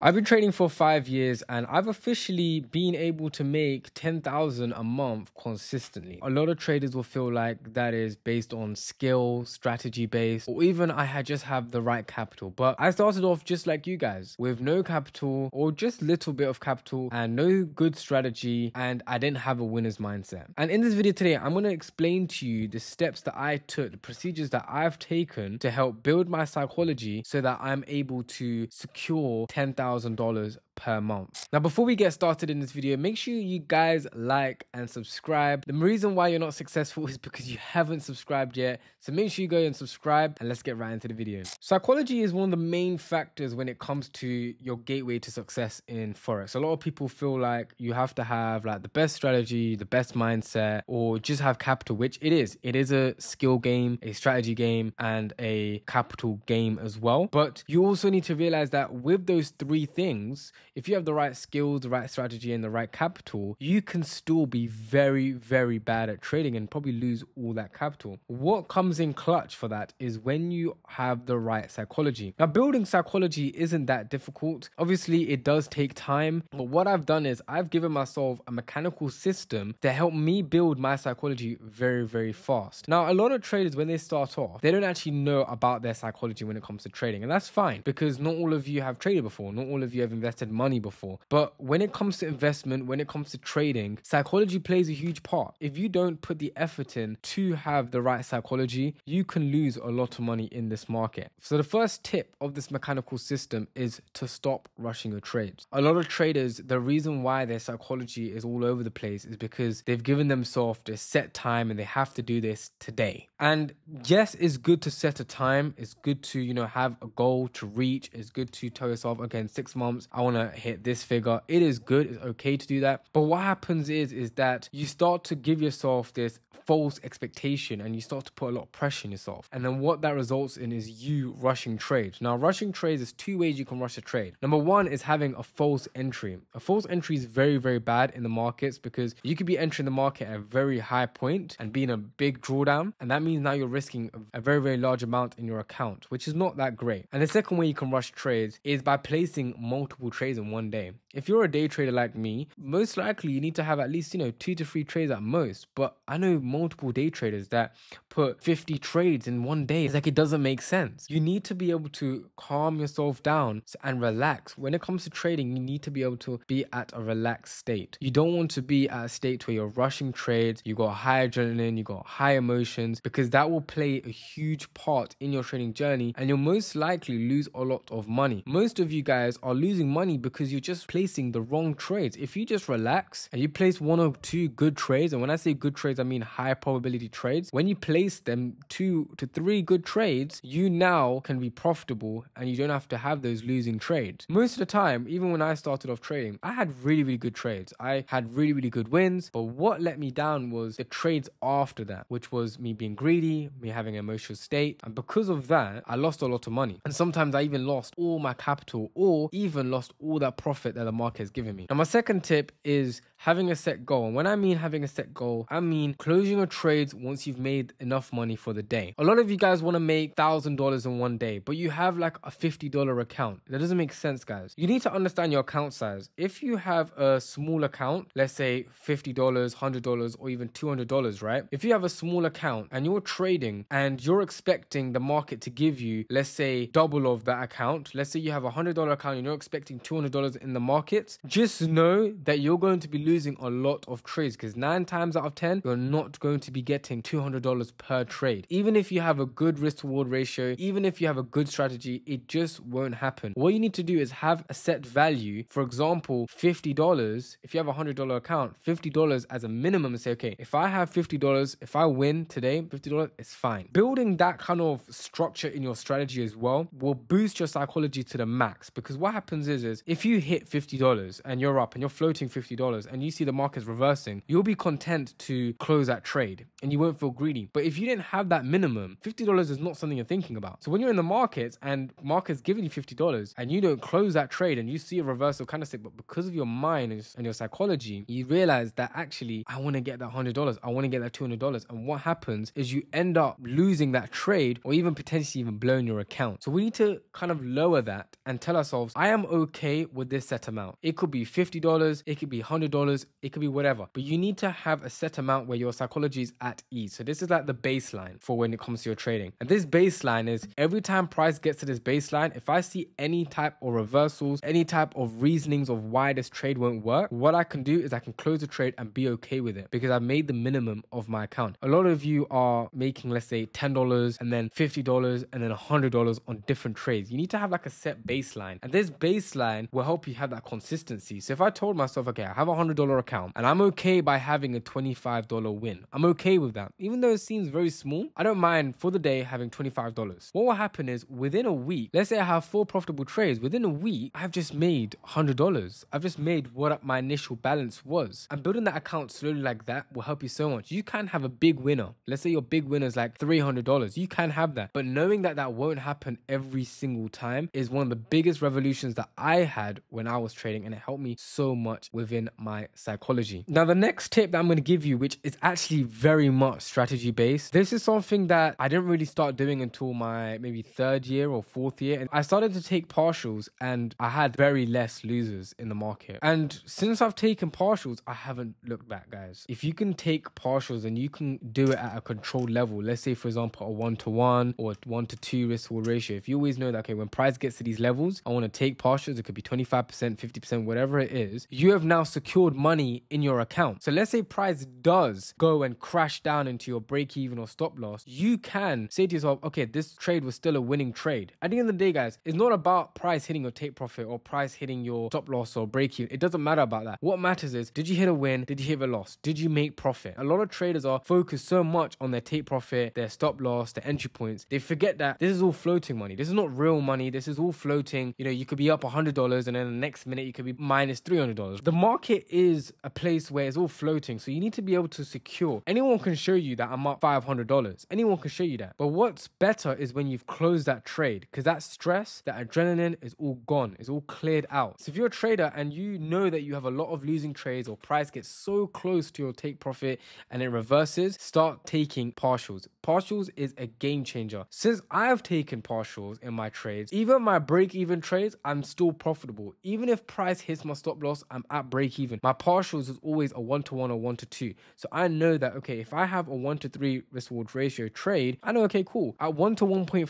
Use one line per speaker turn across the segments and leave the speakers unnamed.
I've been trading for five years and I've officially been able to make 10,000 a month consistently. A lot of traders will feel like that is based on skill, strategy based, or even I had just have the right capital. But I started off just like you guys with no capital or just little bit of capital and no good strategy. And I didn't have a winner's mindset. And in this video today, I'm going to explain to you the steps that I took, the procedures that I've taken to help build my psychology so that I'm able to secure 10,000 $1,000 per month. Now, before we get started in this video, make sure you guys like and subscribe. The reason why you're not successful is because you haven't subscribed yet. So make sure you go and subscribe and let's get right into the video. Psychology is one of the main factors when it comes to your gateway to success in Forex. A lot of people feel like you have to have like the best strategy, the best mindset, or just have capital, which it is. It is a skill game, a strategy game, and a capital game as well. But you also need to realize that with those three things, if you have the right skills, the right strategy, and the right capital, you can still be very, very bad at trading and probably lose all that capital. What comes in clutch for that is when you have the right psychology. Now, building psychology isn't that difficult. Obviously, it does take time, but what I've done is I've given myself a mechanical system to help me build my psychology very, very fast. Now, a lot of traders, when they start off, they don't actually know about their psychology when it comes to trading, and that's fine because not all of you have traded before, not all of you have invested money money before. But when it comes to investment, when it comes to trading, psychology plays a huge part. If you don't put the effort in to have the right psychology, you can lose a lot of money in this market. So, the first tip of this mechanical system is to stop rushing your trades. A lot of traders, the reason why their psychology is all over the place is because they've given themselves a set time and they have to do this today. And yes, it's good to set a time, it's good to, you know, have a goal to reach, it's good to tell yourself, okay, in six months, I want to hit this figure. It is good, it's okay to do that. But what happens is is that you start to give yourself this false expectation and you start to put a lot of pressure on yourself. And then what that results in is you rushing trades. Now, rushing trades There's two ways you can rush a trade. Number one is having a false entry. A false entry is very, very bad in the markets because you could be entering the market at a very high point and being a big drawdown. And that means now you're risking a very, very large amount in your account, which is not that great. And the second way you can rush trades is by placing multiple trades trades in one day. If you're a day trader like me, most likely you need to have at least, you know, two to three trades at most. But I know multiple day traders that put 50 trades in one day. It's like it doesn't make sense. You need to be able to calm yourself down and relax. When it comes to trading, you need to be able to be at a relaxed state. You don't want to be at a state where you're rushing trades, you got high adrenaline, you got high emotions, because that will play a huge part in your trading journey and you'll most likely lose a lot of money. Most of you guys are losing money because because you're just placing the wrong trades. If you just relax and you place one or two good trades, and when I say good trades, I mean high probability trades, when you place them two to three good trades, you now can be profitable and you don't have to have those losing trades. Most of the time, even when I started off trading, I had really, really good trades. I had really, really good wins, but what let me down was the trades after that, which was me being greedy, me having an emotional state. And because of that, I lost a lot of money. And sometimes I even lost all my capital or even lost all all that profit that the market has given me. Now, my second tip is having a set goal. And when I mean having a set goal, I mean closing your trades once you've made enough money for the day. A lot of you guys want to make $1,000 in one day, but you have like a $50 account. That doesn't make sense, guys. You need to understand your account size. If you have a small account, let's say $50, $100, or even $200, right? If you have a small account and you're trading and you're expecting the market to give you, let's say, double of that account, let's say you have a $100 account and you're expecting 200 dollars in the markets, just know that you're going to be losing a lot of trades because nine times out of 10, you're not going to be getting $200 per trade. Even if you have a good risk reward ratio, even if you have a good strategy, it just won't happen. What you need to do is have a set value. For example, $50. If you have a $100 account, $50 as a minimum and say, okay, if I have $50, if I win today, $50, is fine. Building that kind of structure in your strategy as well will boost your psychology to the max because what happens is, is if if you hit $50 and you're up and you're floating $50 and you see the market's reversing, you'll be content to close that trade and you won't feel greedy. But if you didn't have that minimum, $50 is not something you're thinking about. So when you're in the markets and market's giving you $50 and you don't close that trade and you see a reversal candlestick, but because of your mind and your psychology, you realize that actually, I want to get that $100. I want to get that $200. And what happens is you end up losing that trade or even potentially even blowing your account. So we need to kind of lower that and tell ourselves, I am okay with this set amount. It could be $50, it could be $100, it could be whatever, but you need to have a set amount where your psychology is at ease. So this is like the baseline for when it comes to your trading. And this baseline is every time price gets to this baseline, if I see any type of reversals, any type of reasonings of why this trade won't work, what I can do is I can close the trade and be okay with it because I've made the minimum of my account. A lot of you are making, let's say, $10 and then $50 and then $100 on different trades. You need to have like a set baseline. And this baseline will help you have that consistency. So if I told myself, okay, I have a $100 account and I'm okay by having a $25 win, I'm okay with that. Even though it seems very small, I don't mind for the day having $25. What will happen is within a week, let's say I have four profitable trades, within a week, I've just made $100. I've just made what my initial balance was. And building that account slowly like that will help you so much. You can have a big winner. Let's say your big winner is like $300. You can have that. But knowing that that won't happen every single time is one of the biggest revolutions that I had had when I was trading, and it helped me so much within my psychology. Now, the next tip that I'm going to give you, which is actually very much strategy based, this is something that I didn't really start doing until my maybe third year or fourth year. And I started to take partials, and I had very less losers in the market. And since I've taken partials, I haven't looked back, guys. If you can take partials and you can do it at a controlled level, let's say, for example, a one to one or one to two risk reward ratio, if you always know that, okay, when price gets to these levels, I want to take partials, it could be 20 25%, 50%, whatever it is, you have now secured money in your account. So let's say price does go and crash down into your break even or stop loss, you can say to yourself, okay, this trade was still a winning trade. At the end of the day, guys, it's not about price hitting your take profit or price hitting your stop loss or break even. It doesn't matter about that. What matters is, did you hit a win? Did you hit a loss? Did you make profit? A lot of traders are focused so much on their take profit, their stop loss, their entry points. They forget that this is all floating money. This is not real money. This is all floating. You know, you could be up $100 dollars, and then the next minute you could be minus three hundred dollars. The market is a place where it's all floating, so you need to be able to secure. Anyone can show you that I'm up five hundred dollars. Anyone can show you that. But what's better is when you've closed that trade, because that stress, that adrenaline is all gone. It's all cleared out. So if you're a trader and you know that you have a lot of losing trades or price gets so close to your take profit and it reverses, start taking partials. Partials is a game changer. Since I have taken partials in my trades, even my break even trades, I'm still profitable profitable. Even if price hits my stop loss, I'm at break even. My partials is always a one to one or one to two. So I know that, okay, if I have a one to three risk reward ratio trade, I know, okay, cool. At one to 1.5,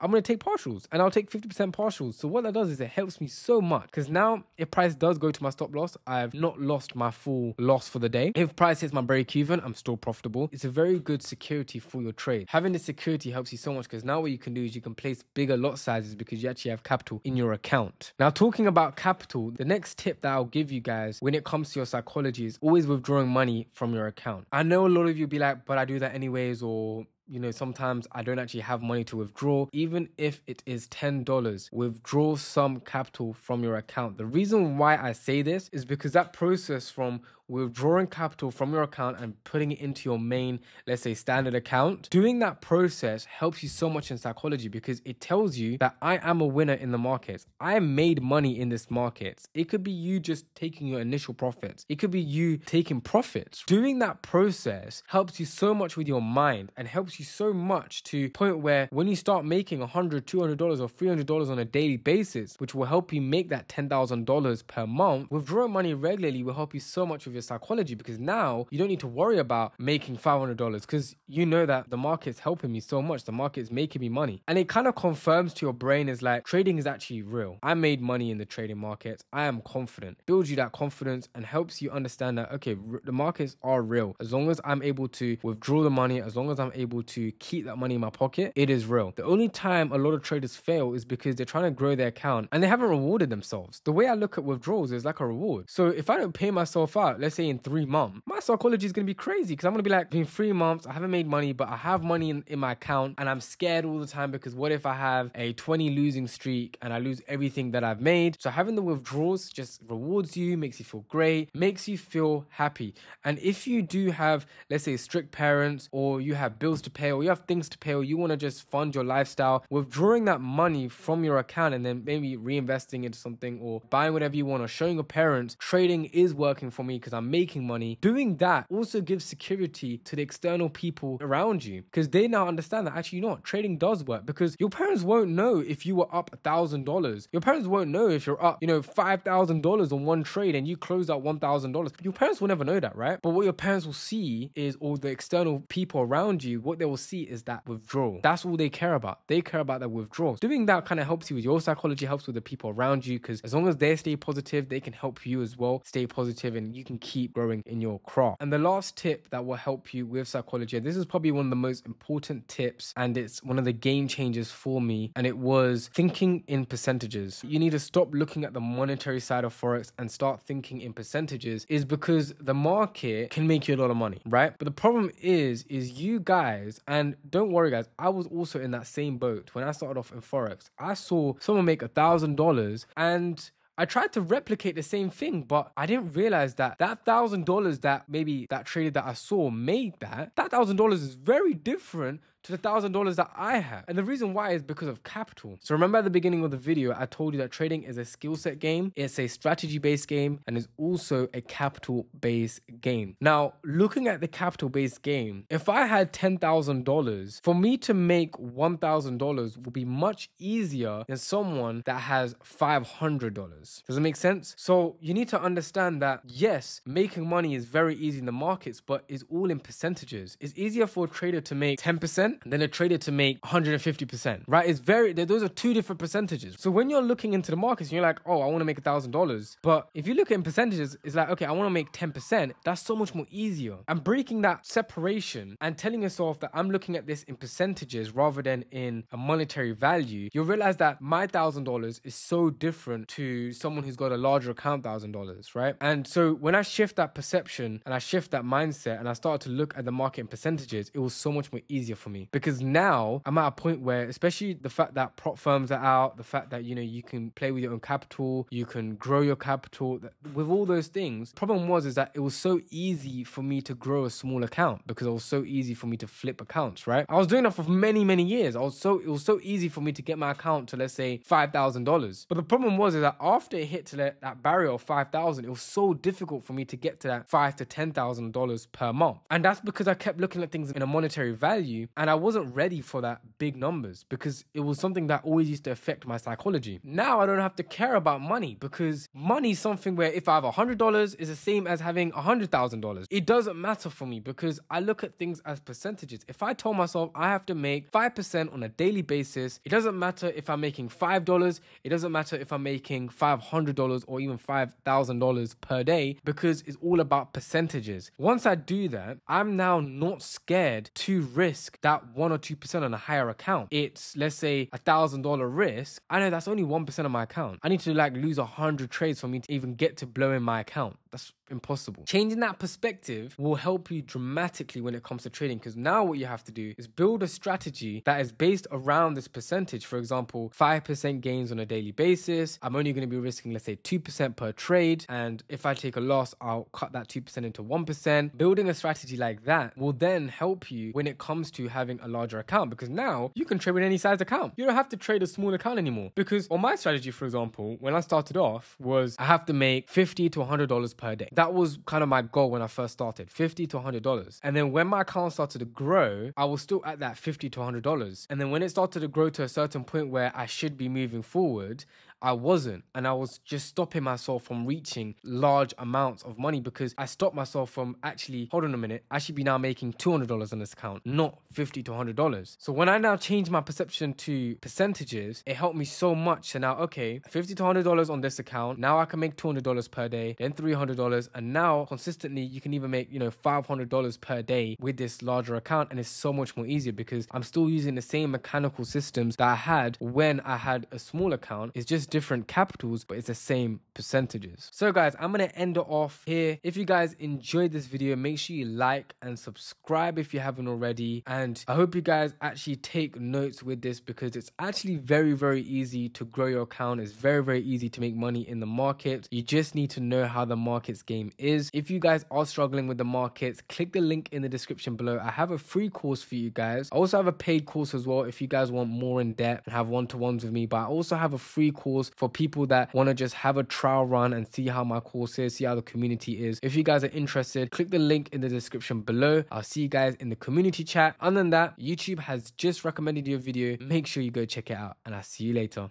I'm going to take partials and I'll take 50% partials. So what that does is it helps me so much because now if price does go to my stop loss, I've not lost my full loss for the day. If price hits my break even, I'm still profitable. It's a very good security for your trade. Having this security helps you so much because now what you can do is you can place bigger lot sizes because you actually have capital in your account. Now, talking talking about capital, the next tip that I'll give you guys when it comes to your psychology is always withdrawing money from your account. I know a lot of you be like, but I do that anyways, or you know, sometimes I don't actually have money to withdraw. Even if it is $10, withdraw some capital from your account. The reason why I say this is because that process from withdrawing capital from your account and putting it into your main, let's say, standard account, doing that process helps you so much in psychology because it tells you that I am a winner in the market. I made money in this market. It could be you just taking your initial profits, it could be you taking profits. Doing that process helps you so much with your mind and helps you so much to point where when you start making $100, $200, or $300 on a daily basis, which will help you make that $10,000 per month, withdrawing money regularly will help you so much with your psychology because now you don't need to worry about making $500 because you know that the market's helping me so much. The market's making me money. And it kind of confirms to your brain is like trading is actually real. I made money in the trading markets. I am confident. Builds you that confidence and helps you understand that, okay, r- the markets are real. As long as I'm able to withdraw the money, as long as I'm able to keep that money in my pocket, it is real. The only time a lot of traders fail is because they're trying to grow their account and they haven't rewarded themselves. The way I look at withdrawals is like a reward. So if I don't pay myself out, let's say in three months, my psychology is gonna be crazy because I'm gonna be like, in three months, I haven't made money, but I have money in, in my account and I'm scared all the time because what if I have a 20 losing streak and I lose everything that I've made? So having the withdrawals just rewards you, makes you feel great, makes you feel happy. And if you do have, let's say, strict parents or you have bills to pay or you have things to pay or you wanna just fund your lifestyle, withdrawing that money from your account and then maybe reinvesting into something or buying whatever you want or showing your parents trading is working for me because I'm making money. Doing that also gives security to the external people around you because they now understand that actually, you know what, trading does work because your parents won't know if you were up a thousand dollars. Your parents won't know if you're up, you know, five thousand dollars on one trade and you close out one thousand dollars. Your parents will never know that, right? But what your parents will see is all the external people around you, what they will see is that withdrawal. That's all they care about. They care about that withdrawal. Doing that kind of helps you with your psychology, helps with the people around you because as long as they stay positive, they can help you as well stay positive and you can keep growing in your craft. And the last tip that will help you with psychology, this is probably one of the most important tips, and it's one of the game changers for me, and it was thinking in percentages. You need to stop looking at the monetary side of Forex and start thinking in percentages, is because the market can make you a lot of money, right? But the problem is, is you guys, and don't worry, guys, I was also in that same boat when I started off in Forex. I saw someone make a thousand dollars and I tried to replicate the same thing, but I didn't realize that that thousand dollars that maybe that trader that I saw made that, that thousand dollars is very different to the thousand dollars that I have. And the reason why is because of capital. So remember at the beginning of the video, I told you that trading is a skill set game, it's a strategy based game, and it's also a capital based game. Now, looking at the capital based game, if I had $10,000, for me to make $1,000 will be much easier than someone that has $500. Does it make sense? So you need to understand that yes, making money is very easy in the markets, but it's all in percentages. It's easier for a trader to make 10% and then a trader to make 150%, right? It's very, those are two different percentages. So when you're looking into the markets you're like, oh, I want to make $1,000. But if you look at percentages, it's like, okay, I want to make 10%. That's so much more easier. And breaking that separation and telling yourself that I'm looking at this in percentages rather than in a monetary value, you'll realize that my $1,000 is so different to someone who's got a larger account $1,000, right? And so when I shift that perception and I shift that mindset and I start to look at the market in percentages, it was so much more easier for me because now I'm at a point where, especially the fact that prop firms are out, the fact that you know you can play with your own capital, you can grow your capital. With all those things, problem was is that it was so easy for me to grow a small account because it was so easy for me to flip accounts. Right, I was doing that for many many years. I was so it was so easy for me to get my account to let's say five thousand dollars. But the problem was is that after it hit to that, that barrier of five thousand, it was so difficult for me to get to that five to ten thousand dollars per month, and that's because I kept looking at things in a monetary value and I I wasn't ready for that big numbers because it was something that always used to affect my psychology. Now I don't have to care about money because money is something where if I have $100 is the same as having $100,000. It doesn't matter for me because I look at things as percentages. If I tell myself I have to make 5% on a daily basis, it doesn't matter if I'm making $5, it doesn't matter if I'm making $500 or even $5,000 per day because it's all about percentages. Once I do that, I'm now not scared to risk that 1% or 2% on a higher account, it's let's say a $1,000 risk, I know that's only 1% of my account. I need to like lose a 100 trades for me to even get to blowing my account. That's impossible. Changing that perspective will help you dramatically when it comes to trading because now what you have to do is build a strategy that is based around this percentage. For example, 5% gains on a daily basis. I'm only going to be risking, let's say, 2% per trade. And if I take a loss, I'll cut that 2% into 1%. Building a strategy like that will then help you when it comes to having a larger account because now you can trade with any size account. You don't have to trade a small account anymore because on my strategy, for example, when I started off was I have to make 50 to $100 per day that was kind of my goal when I first started 50 to $100. And then when my account started to grow, I was still at that 50 to $100. And then when it started to grow to a certain point where I should be moving forward, I wasn't. And I was just stopping myself from reaching large amounts of money because I stopped myself from actually, hold on a minute, I should be now making $200 on this account, not $50 to $100. So when I now changed my perception to percentages, it helped me so much. So now, okay, $50 to $100 on this account. Now I can make $200 per day, then $300. And now consistently, you can even make, you know, $500 per day with this larger account. And it's so much more easier because I'm still using the same mechanical systems that I had when I had a small account. It's just different capitals, but it's the same percentages. So guys, I'm going to end it off here. If you guys enjoyed this video, make sure you like and subscribe if you haven't already. And I hope you guys actually take notes with this because it's actually very, very easy to grow your account. It's very, very easy to make money in the market. You just need to know how the markets game is. If you guys are struggling with the markets, click the link in the description below. I have a free course for you guys. I also have a paid course as well if you guys want more in depth and have one-to-ones with me. But I also have a free course course for people that want to just have a trial run and see how my course is, see how the community is. If you guys are interested, click the link in the description below. I'll see you guys in the community chat. Other than that, YouTube has just recommended your video. Make sure you go check it out and I'll see you later.